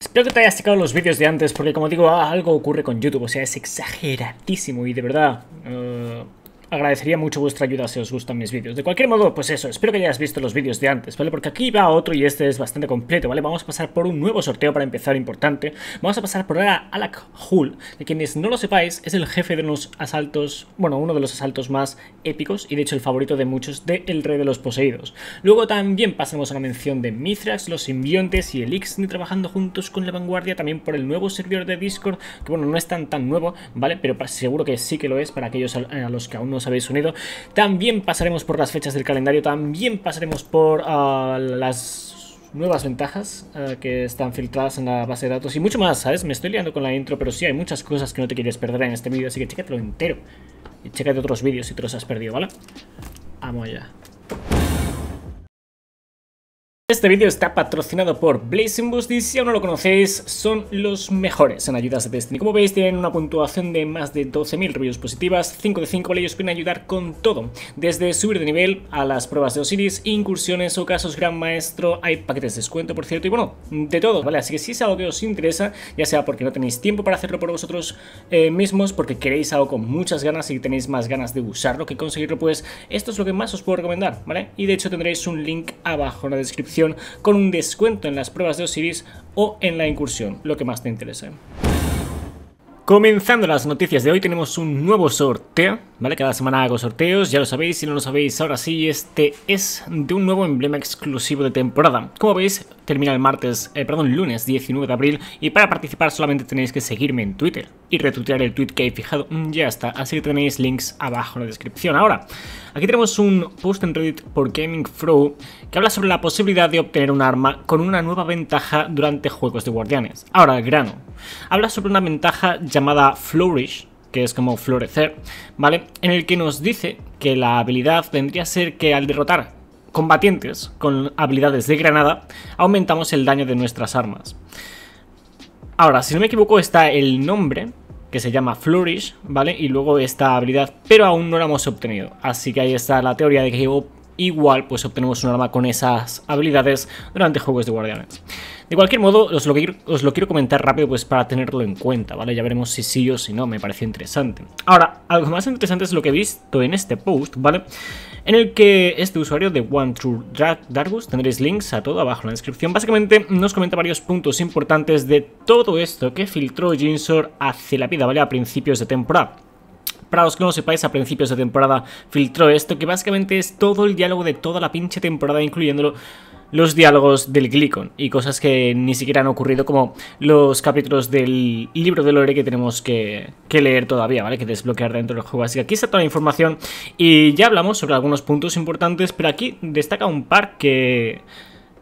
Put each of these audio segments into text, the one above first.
Espero que te hayas sacado los vídeos de antes, porque como digo, algo ocurre con YouTube, o sea, es exageradísimo y de verdad... Eh, agradecería mucho vuestra ayuda si os gustan mis vídeos. De cualquier modo, pues eso, espero que hayáis visto los vídeos de antes, ¿vale? Porque aquí va otro y este es bastante completo, ¿vale? Vamos a pasar por un nuevo sorteo para empezar importante. Vamos a pasar por a Alak hull de quienes no lo sepáis es el jefe de unos asaltos, bueno, uno de los asaltos más épicos y de hecho el favorito de muchos de El Rey de los Poseídos. Luego también pasamos a la mención de Mithrax, los simbiontes y el Ixni trabajando juntos con la vanguardia, también por el nuevo servidor de Discord, que bueno, no es tan tan nuevo, ¿vale? Pero seguro que sí que lo es para aquellos a los que aún no habéis unido. También pasaremos por las fechas del calendario, también pasaremos por ah, las nuevas ventajas ah, que están filtradas en la base de datos y mucho más, ¿sabes? Me estoy liando con la intro, pero sí hay muchas cosas que no te quieres perder en este vídeo, así que lo entero. Y chécate otros vídeos si te los has perdido, ¿vale? Vamos allá. Este vídeo está patrocinado por Blazing Boost y si aún no lo conocéis, son los mejores en ayudas de Destiny. Como veis, tienen una puntuación de más de 12.000 reviews positivas, 5 de 5, ellos pueden ayudar con todo, desde subir de nivel a las pruebas de Osiris, incursiones o casos Gran Maestro, hay paquetes de descuento, por cierto, y bueno, de todo, ¿vale? Así que si es algo que os interesa, ya sea porque no tenéis tiempo para hacerlo por vosotros eh, mismos, porque queréis algo con muchas ganas y tenéis más ganas de usarlo que conseguirlo, pues esto es lo que más os puedo recomendar, ¿vale? Y de hecho tendréis un link abajo en la descripción con un descuento en las pruebas de Osiris o en la incursión, lo que más te interese. Comenzando las noticias de hoy, tenemos un nuevo sorteo, ¿vale? Cada semana hago sorteos, ya lo sabéis, si no lo sabéis, ahora sí, este es de un nuevo emblema exclusivo de temporada. Como veis, termina el martes, eh, perdón, lunes 19 de abril y para participar solamente tenéis que seguirme en Twitter y retuitear el tweet que he fijado, ya está, así que tenéis links abajo en la descripción. Ahora, Aquí tenemos un post en Reddit por Gaming Flow que habla sobre la posibilidad de obtener un arma con una nueva ventaja durante juegos de guardianes. Ahora, grano. Habla sobre una ventaja llamada Flourish, que es como florecer, ¿vale? En el que nos dice que la habilidad vendría a ser que al derrotar combatientes con habilidades de granada, aumentamos el daño de nuestras armas. Ahora, si no me equivoco, está el nombre que se llama Flourish, ¿vale? Y luego esta habilidad, pero aún no la hemos obtenido. Así que ahí está la teoría de que igual pues obtenemos un arma con esas habilidades durante juegos de guardianes. De cualquier modo, os lo, os lo quiero comentar rápido pues para tenerlo en cuenta, ¿vale? Ya veremos si sí o si no, me parece interesante. Ahora, algo más interesante es lo que he visto en este post, ¿vale? En el que este usuario de One True Dargus, tendréis links a todo abajo en la descripción, básicamente nos comenta varios puntos importantes de todo esto que filtró Jinsor hacia la vida, ¿vale? A principios de temporada. Para los que no lo sepáis, a principios de temporada filtró esto, que básicamente es todo el diálogo de toda la pinche temporada, incluyéndolo los diálogos del Glicon y cosas que ni siquiera han ocurrido, como los capítulos del libro de Lore que tenemos que, que, leer todavía, ¿vale? Que desbloquear dentro del juego. Así que aquí está toda la información y ya hablamos sobre algunos puntos importantes, pero aquí destaca un par que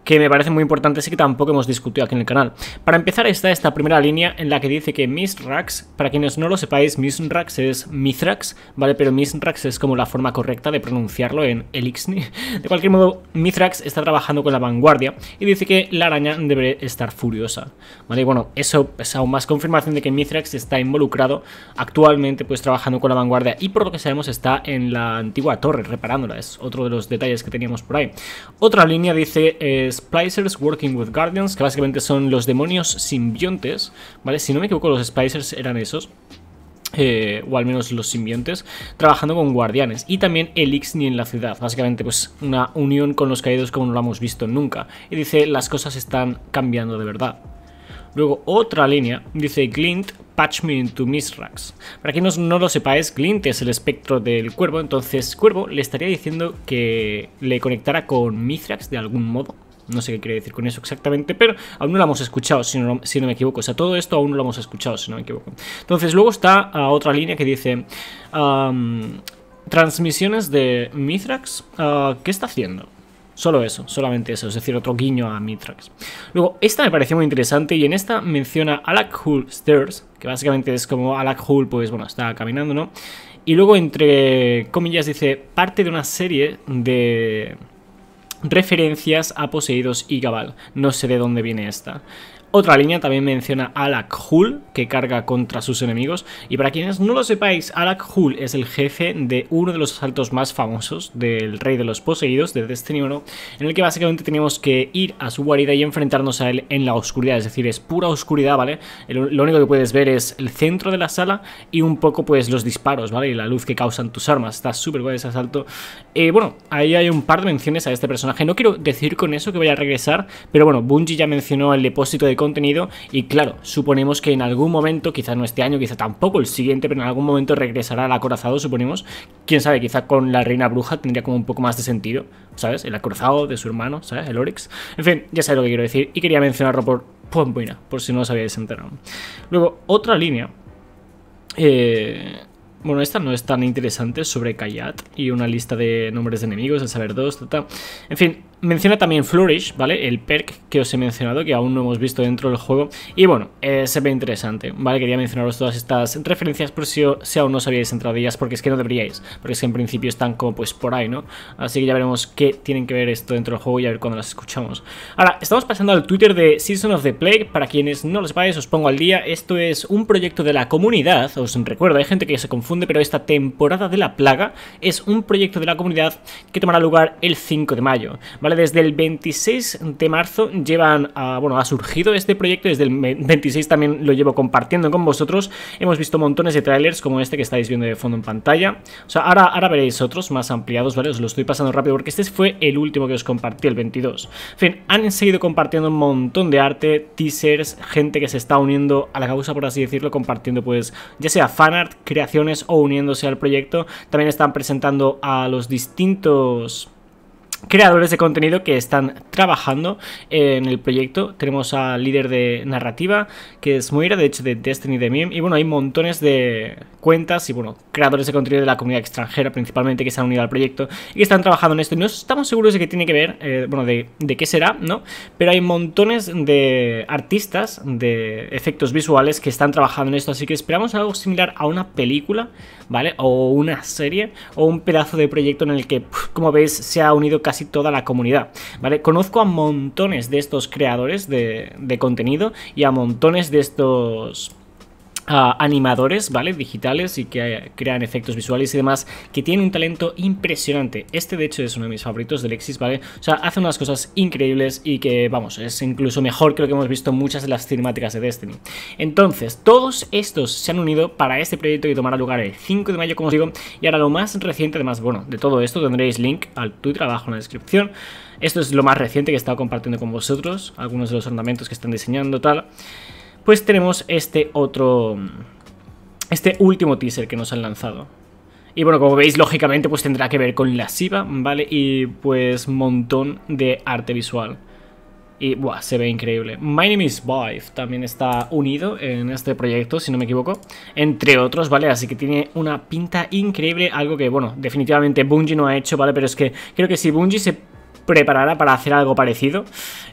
que me parece muy importante, sí que tampoco hemos discutido aquí en el canal. Para empezar está esta primera línea en la que dice que Misrax, para quienes no lo sepáis, Misrax es Mithrax, ¿vale? Pero Misrax es como la forma correcta de pronunciarlo en Elixni. De cualquier modo, Mithrax está trabajando con la vanguardia y dice que la araña debe estar furiosa, ¿vale? Y bueno, eso es aún más confirmación de que Mithrax está involucrado actualmente pues trabajando con la vanguardia y por lo que sabemos está en la antigua torre reparándola, es otro de los detalles que teníamos por ahí. Otra línea dice... Eh, Splicers Working with Guardians, que básicamente son los demonios simbiontes, ¿vale? Si no me equivoco, los Splicers eran esos. Eh, o al menos los simbiontes, trabajando con guardianes. Y también el ni en la ciudad, básicamente pues una unión con los caídos como no lo hemos visto nunca. Y dice, las cosas están cambiando de verdad. Luego otra línea dice Glint, patch me into Mithrax Para quienes no, no lo sepáis, Glint es el espectro del cuervo, entonces Cuervo le estaría diciendo que le conectara con Mithrax de algún modo. No sé qué quiere decir con eso exactamente, pero aún no lo hemos escuchado, si no, si no me equivoco. O sea, todo esto aún no lo hemos escuchado, si no me equivoco. Entonces, luego está ah, otra línea que dice... transmisiones de Mithrax. Ah, ¿Qué está haciendo? Solo eso, solamente eso, es decir, otro guiño a Mithrax. Luego, esta me pareció muy interesante y en esta menciona Alak Hul Stairs, que básicamente es como Alak pues bueno, está caminando, ¿no? Y luego, entre comillas, dice parte de una serie de referencias a Poseídos y Gabal. No sé de dónde viene esta. Otra línea también menciona Alak Hul, que carga contra sus enemigos. Y para quienes no lo sepáis, Alak Hul es el jefe de uno de los asaltos más famosos del Rey de los Poseídos de Destiny 1, en el que básicamente Tenemos que ir a su guarida y enfrentarnos a él en la oscuridad. Es decir, es pura oscuridad, ¿vale? Lo único que puedes ver es el centro de la sala y un poco, pues, los disparos, ¿vale? Y la luz que causan tus armas. Está súper guay ese asalto. Eh, bueno, ahí hay un par de menciones a este personaje. No quiero decir con eso que vaya a regresar, pero bueno, Bungie ya mencionó el depósito de contenido y claro, suponemos que en algún momento, quizá no este año, quizá tampoco el siguiente, pero en algún momento regresará al acorazado, suponemos. Quién sabe, quizá con la reina bruja tendría como un poco más de sentido, ¿sabes? El acorazado de su hermano, ¿sabes? El Oryx. En fin, ya sabéis lo que quiero decir y quería mencionarlo por, pues, buena, por si no os habíais enterado. Luego, otra línea. Eh, bueno, esta no es tan interesante sobre Kayat y una lista de nombres de enemigos, al saber tal, En fin, Menciona también Flourish, ¿vale? El perk que os he mencionado, que aún no hemos visto dentro del juego. Y bueno, eh, se ve interesante, ¿vale? Quería mencionaros todas estas referencias por si, aún no os habíais entrado de ellas, porque es que no deberíais, porque es que en principio están como pues por ahí, ¿no? Así que ya veremos qué tienen que ver esto dentro del juego y a ver cuando las escuchamos. Ahora, estamos pasando al Twitter de Season of the Plague. Para quienes no lo sepáis, os pongo al día. Esto es un proyecto de la comunidad, os recuerdo, hay gente que se confunde, pero esta temporada de la plaga es un proyecto de la comunidad que tomará lugar el 5 de mayo, ¿vale? Desde el 26 de marzo llevan, bueno, ha surgido este proyecto, desde el 26 también lo llevo compartiendo con vosotros, hemos visto montones de trailers como este que estáis viendo de fondo en pantalla, ahora, ahora veréis otros más ampliados, ¿vale? Os lo estoy pasando rápido porque este fue el último que os compartí, el 22. En fin, han seguido compartiendo un montón de arte, teasers, gente que se está uniendo a la causa, por así decirlo, compartiendo pues ya sea fanart, creaciones o uniéndose al proyecto. También están presentando a los distintos creadores de contenido que están trabajando en el proyecto. Tenemos al líder de narrativa, que es Moira, de hecho, de Destiny de Meme. Y bueno, hay montones de cuentas y bueno, creadores de contenido de la comunidad extranjera principalmente que se han unido al proyecto y que están trabajando en esto. No estamos seguros de qué tiene que ver, eh, bueno, de, de, qué será, ¿no? Pero hay montones de artistas de efectos visuales que están trabajando en esto, así que esperamos algo similar a una película, ¿vale? O una serie o un pedazo de proyecto en el que, como veis, se ha unido casi toda la comunidad, ¿vale? Conozco a montones de estos creadores de, de contenido y a montones de estos animadores, ¿vale? Digitales y que eh, crean efectos visuales y demás, que tienen un talento impresionante. Este, de hecho, es uno de mis favoritos de Lexis, ¿vale? O sea, hace unas cosas increíbles y que, vamos, es incluso mejor que lo que hemos visto muchas de las cinemáticas de Destiny. Entonces, todos estos se han unido para este proyecto que tomará lugar el 5 de mayo, como os digo, y ahora lo más reciente, además, bueno, de todo esto tendréis link al Twitter abajo en la descripción. Esto es lo más reciente que he estado compartiendo con vosotros, algunos de los ornamentos que están diseñando, tal pues tenemos este otro... Este último teaser que nos han lanzado. Y bueno, como veis, lógicamente, pues tendrá que ver con la SIVA, ¿vale? Y pues montón de arte visual. Y, buah, se ve increíble. My Name is Vive también está unido en este proyecto, si no me equivoco. Entre otros, ¿vale? Así que tiene una pinta increíble. Algo que, bueno, definitivamente Bungie no ha hecho, ¿vale? Pero es que creo que si Bungie se preparará para hacer algo parecido.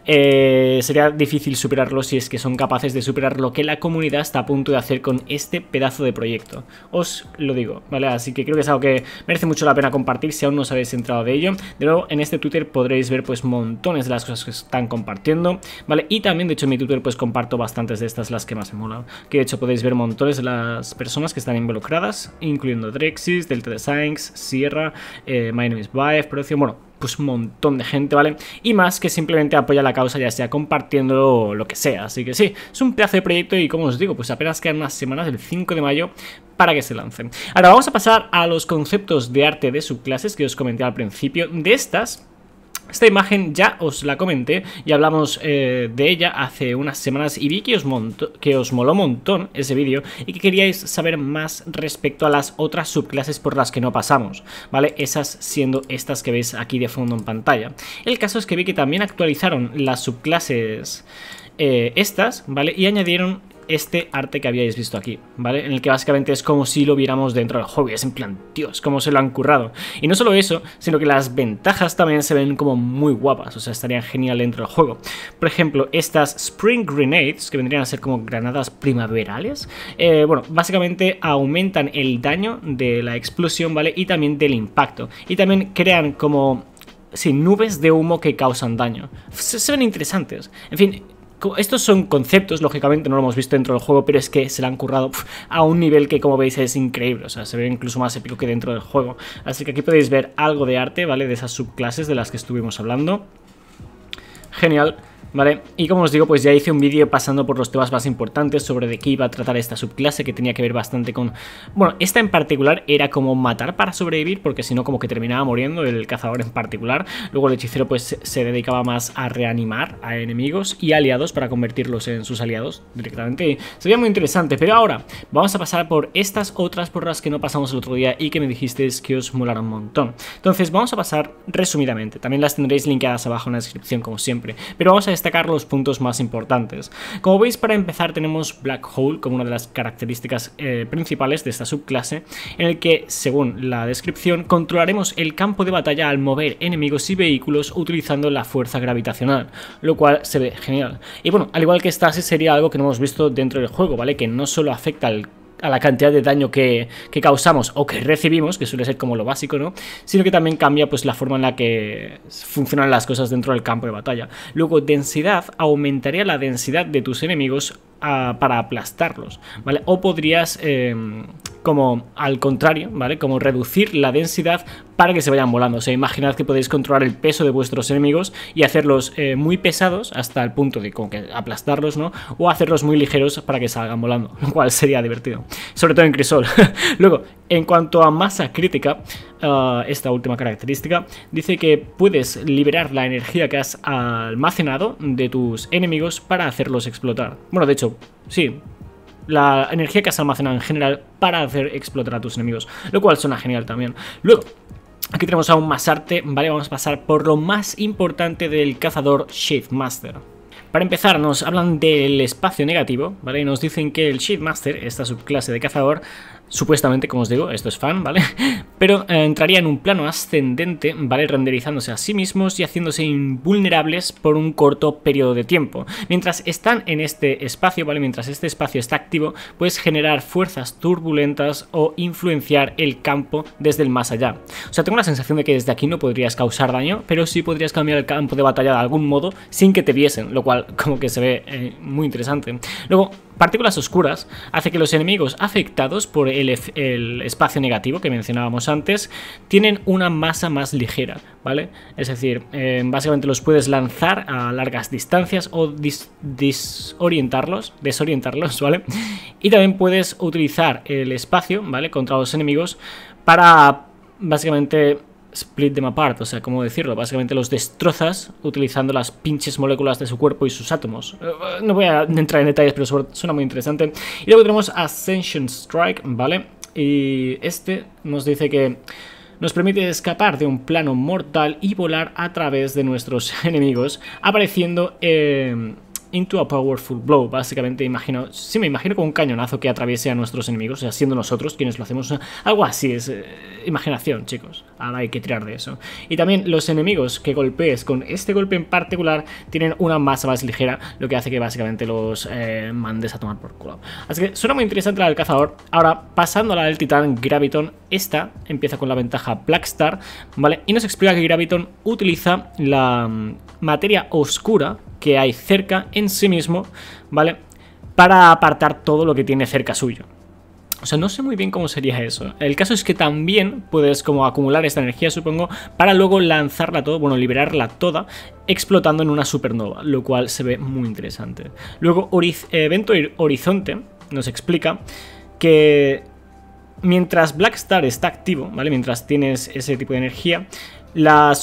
Eh, sería difícil superarlo si es que son capaces de superar lo que la comunidad está a punto de hacer con este pedazo de proyecto. Os lo digo, ¿vale? Así que creo que es algo que merece mucho la pena compartir si aún no os habéis entrado de ello. De nuevo, en este Twitter podréis ver pues montones de las cosas que están compartiendo, ¿vale? Y también, de hecho, en mi Twitter pues comparto bastantes de estas, las que más me molan. Que de hecho podéis ver montones de las personas que están involucradas, incluyendo Drexis, Delta Designs, Sierra, eh, My Name is Vive, bueno, pues un montón de gente, ¿vale? Y más que simplemente apoya la causa, ya sea compartiendo lo que sea. Así que sí, es un pedazo de proyecto y como os digo, pues apenas quedan unas semanas, el 5 de mayo, para que se lancen. Ahora vamos a pasar a los conceptos de arte de subclases que os comenté al principio. De estas, esta imagen ya os la comenté y hablamos eh, de ella hace unas semanas y vi que os, moló un montón ese vídeo y que queríais saber más respecto a las otras subclases por las que no pasamos, ¿vale? Esas siendo estas que veis aquí de fondo en pantalla. El caso es que vi que también actualizaron las subclases eh, estas, ¿vale? Y añadieron este arte que habíais visto aquí, ¿vale? En el que básicamente es como si lo viéramos dentro del hobby, es en plan, Dios, como se lo han currado. Y no solo eso, sino que las ventajas también se ven como muy guapas, o sea, estarían genial dentro del juego. Por ejemplo, estas Spring Grenades, que vendrían a ser como granadas primaverales, eh, bueno, básicamente aumentan el daño de la explosión, ¿vale? Y también del impacto. Y también crean como sí, nubes de humo que causan daño. Se, ven interesantes. En fin, estos son conceptos, lógicamente no lo hemos visto dentro del juego, pero es que se lo han currado a un nivel que como veis es increíble, o sea, se ve incluso más épico que dentro del juego. Así que aquí podéis ver algo de arte, ¿vale? De esas subclases de las que estuvimos hablando. Genial. ¿vale? Y como os digo, pues ya hice un vídeo pasando por los temas más importantes sobre de qué iba a tratar esta subclase, que tenía que ver bastante con... Bueno, esta en particular era como matar para sobrevivir, porque si no como que terminaba muriendo el cazador en particular. Luego el hechicero pues se dedicaba más a reanimar a enemigos y aliados para convertirlos en sus aliados directamente. Sería muy interesante, pero ahora vamos a pasar por estas otras porras que no pasamos el otro día y que me dijisteis que os molaron un montón. Entonces vamos a pasar resumidamente, también las tendréis linkadas abajo en la descripción como siempre, pero vamos a destacar los puntos más importantes. Como veis, para empezar tenemos Black Hole como una de las características eh, principales de esta subclase, en el que, según la descripción, controlaremos el campo de batalla al mover enemigos y vehículos utilizando la fuerza gravitacional, lo cual se ve genial. Y bueno, al igual que Stasis sería algo que no hemos visto dentro del juego, ¿vale? Que no solo afecta al a la cantidad de daño que, causamos o que recibimos, que suele ser como lo básico, ¿no? Sino que también cambia pues la forma en la que funcionan las cosas dentro del campo de batalla. Luego, densidad aumentaría la densidad de tus enemigos para aplastarlos, ¿vale? O podrías, em, como al contrario, ¿vale? Como reducir la densidad para que se vayan volando. O sea, imaginad que podéis controlar el peso de vuestros enemigos y hacerlos eh, muy pesados hasta el punto de que aplastarlos, ¿no? O hacerlos muy ligeros para que salgan volando, lo cual sería divertido. Sobre todo en Crisol. Luego, en cuanto a masa crítica, esta última característica, dice que puedes liberar la energía que has almacenado de tus enemigos para hacerlos explotar. Bueno, de hecho, sí, la energía que has almacenado en general para hacer explotar a tus enemigos, lo cual suena genial también. Luego, Aquí tenemos aún más arte, ¿vale? Vamos a pasar por lo más importante del cazador Master Para empezar, nos hablan del espacio negativo, ¿vale? Y nos dicen que el Master, esta subclase de cazador, Supuestamente, como os digo, esto es fan, ¿vale? Pero eh, entraría en un plano ascendente, ¿vale? Renderizándose a sí mismos y haciéndose invulnerables por un corto periodo de tiempo. Mientras están en este espacio, ¿vale? Mientras este espacio está activo, puedes generar fuerzas turbulentas o influenciar el campo desde el más allá. O sea, tengo la sensación de que desde aquí no podrías causar daño, pero sí podrías cambiar el campo de batalla de algún modo sin que te viesen, lo cual como que se ve eh, muy interesante. Luego, partículas oscuras hace que los enemigos afectados por el, espacio negativo que mencionábamos antes, tienen una masa más ligera, ¿vale? Es decir, em, básicamente los puedes lanzar a largas distancias o desorientarlos, ¿vale? Y también puedes utilizar el espacio, ¿vale? Contra los enemigos para básicamente split them apart, o sea, ¿cómo decirlo? Básicamente los destrozas utilizando las pinches moléculas de su cuerpo y sus átomos. Eh, no voy a entrar en detalles, pero suena muy interesante. Y luego tenemos Ascension Strike, ¿vale? Y este nos dice que nos permite escapar de un plano mortal y volar a través de nuestros enemigos, apareciendo... En into a powerful blow. Básicamente imagino, sí me imagino con un cañonazo que atraviese a nuestros enemigos, o sea, siendo nosotros quienes lo hacemos. Algo así es eh, imaginación, chicos. Ahora hay que tirar de eso. Y también los enemigos que golpees con este golpe en particular tienen una masa más ligera, lo que hace que básicamente los eh, mandes a tomar por culo. Así que suena muy interesante la del cazador. Ahora, pasando a la del titán Graviton, esta empieza con la ventaja Blackstar, ¿vale? Y nos explica que Graviton utiliza la mm, materia oscura que hay cerca en sí mismo, ¿vale? Para apartar todo lo que tiene cerca suyo. O sea, no sé muy bien cómo sería eso. El caso es que también puedes como acumular esta energía, supongo, para luego lanzarla todo, bueno, liberarla toda, explotando en una supernova, lo cual se ve muy interesante. Luego, Evento Horizonte nos explica que mientras Black Star está activo, ¿vale? Mientras tienes ese tipo de energía, la,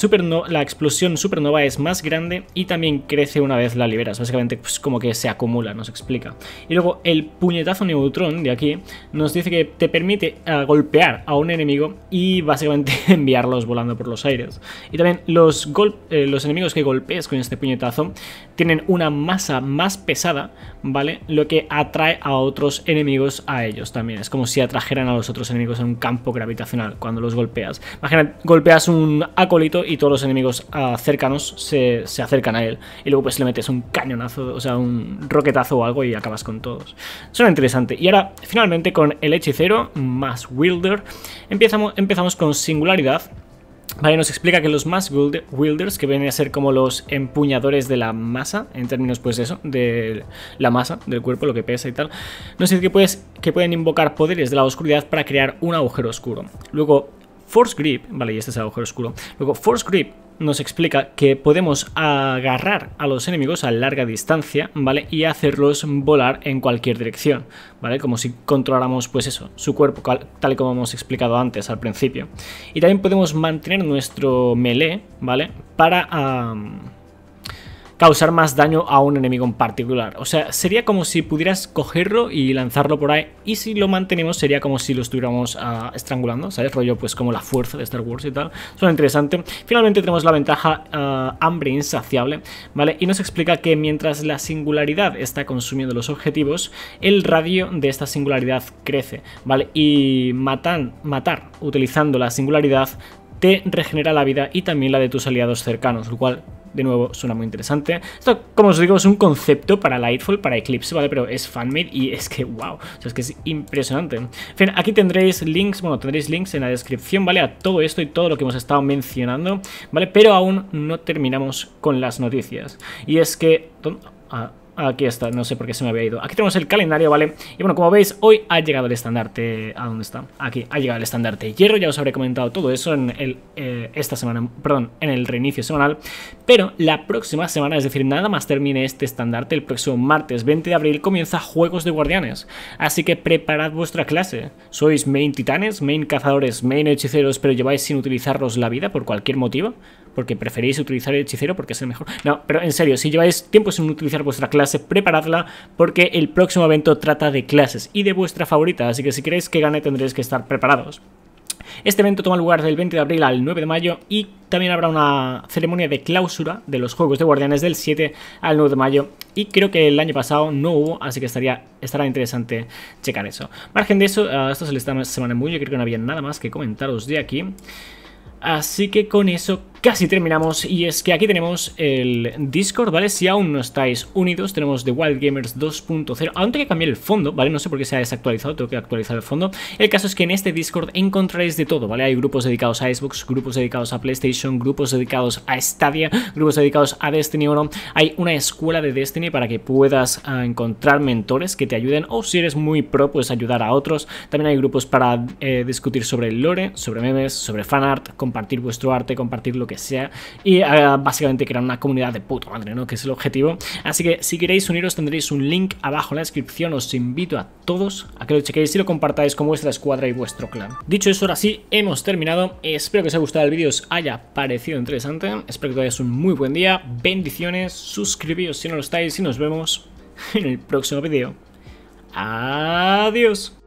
la explosión supernova es más grande y también crece una vez la liberas. Básicamente, pues como que se acumula, nos explica. Y luego el puñetazo neutrón de aquí nos dice que te permite ah, golpear a un enemigo y básicamente enviarlos volando por los aires. Y también los, eh, los enemigos que golpees con este puñetazo tienen una masa más pesada, ¿vale? Lo que atrae a otros enemigos a ellos también. Es como si atrajeran a los otros enemigos en un campo gravitacional cuando los golpeas. Imagina, golpeas un colito y todos los enemigos cercanos se, acercan a él. Y luego pues le metes un cañonazo, o sea, un roquetazo o algo y acabas con todos. Suena interesante. Y ahora, finalmente, con el hechicero más Wilder, empezamos, empezamos con singularidad. Vale, nos explica que los más wielders, que vienen a ser como los empuñadores de la masa, en términos pues eso, de la masa del cuerpo, lo que pesa y tal, nos dice que, puedes, que pueden invocar poderes de la oscuridad para crear un agujero oscuro. Luego Force Grip, vale, y este es el agujero oscuro. Luego, Force Grip nos explica que podemos agarrar a los enemigos a larga distancia, ¿vale? Y hacerlos volar en cualquier dirección, ¿vale? Como si controláramos, pues eso, su cuerpo, tal y como hemos explicado antes, al principio. Y también podemos mantener nuestro melee, ¿vale? Para causar más daño a un enemigo en particular. O sea, sería como si pudieras cogerlo y lanzarlo por ahí. Y si lo mantenemos sería como si lo estuviéramos ah, estrangulando, ¿sabes? Rollo pues como la fuerza de Star Wars y tal. Suena interesante. Finalmente tenemos la ventaja ah, hambre insaciable, ¿vale? Y nos explica que mientras la singularidad está consumiendo los objetivos, el radio de esta singularidad crece, ¿vale? Y matan, matar utilizando la singularidad te regenera la vida y también la de tus aliados cercanos, lo cual de nuevo, suena muy interesante. Esto, como os digo, es un concepto para Lightfall, para Eclipse, ¿vale? Pero es fanmade y es que, wow, o sea, es que es impresionante. En fin, aquí tendréis links, bueno, tendréis links en la descripción, ¿vale? A todo esto y todo lo que hemos estado mencionando, ¿vale? Pero aún no terminamos con las noticias. Y es que... Aquí está, no sé por qué se me había ido. Aquí tenemos el calendario, ¿vale? Y bueno, como veis, hoy ha llegado el estandarte... ¿A dónde está? Aquí, ha llegado el estandarte hierro. Ya os habré comentado todo eso en el, eh, esta semana, perdón, en el reinicio semanal. Pero la próxima semana, es decir, nada más termine este estandarte, el próximo martes 20 de abril comienza Juegos de Guardianes. Así que preparad vuestra clase. Sois main titanes, main cazadores, main hechiceros, pero lleváis sin utilizarlos la vida por cualquier motivo porque preferís utilizar el hechicero porque es el mejor. No, pero en serio, si lleváis tiempo sin utilizar vuestra clase, preparadla porque el próximo evento trata de clases y de vuestra favorita, así que si queréis que gane tendréis que estar preparados. Este evento toma lugar del 20 de abril al 9 de mayo y también habrá una ceremonia de clausura de los Juegos de Guardianes del 7 al 9 de mayo y creo que el año pasado no hubo, así que estaría, estará interesante checar eso. Margen de eso, esto se le está semana muy, yo creo que no había nada más que comentaros de aquí. Así que con eso casi terminamos y es que aquí tenemos el Discord, ¿vale? Si aún no estáis unidos, tenemos The Wild Gamers 2.0. Aún tengo que cambiar el fondo, ¿vale? No sé por qué se ha desactualizado, tengo que actualizar el fondo. El caso es que en este Discord encontraréis de todo, ¿vale? Hay grupos dedicados a Xbox, grupos dedicados a PlayStation, grupos dedicados a Stadia, grupos dedicados a Destiny 1. Hay una escuela de Destiny para que puedas ah, encontrar mentores que te ayuden o si eres muy pro, puedes ayudar a otros. También hay grupos para eh, discutir sobre el lore, sobre memes, sobre fanart, compartir vuestro arte, compartir lo que sea, y eh, básicamente crear una comunidad de puto madre, ¿no? Que es el objetivo. Así que si queréis uniros tendréis un link abajo en la descripción, os invito a todos a que lo chequéis y lo compartáis con vuestra escuadra y vuestro clan. Dicho eso, ahora sí, hemos terminado, espero que os haya gustado el vídeo, os haya parecido interesante, espero que tengáis un muy buen día, bendiciones, suscribíos si no lo estáis y nos vemos en el próximo vídeo. Adiós.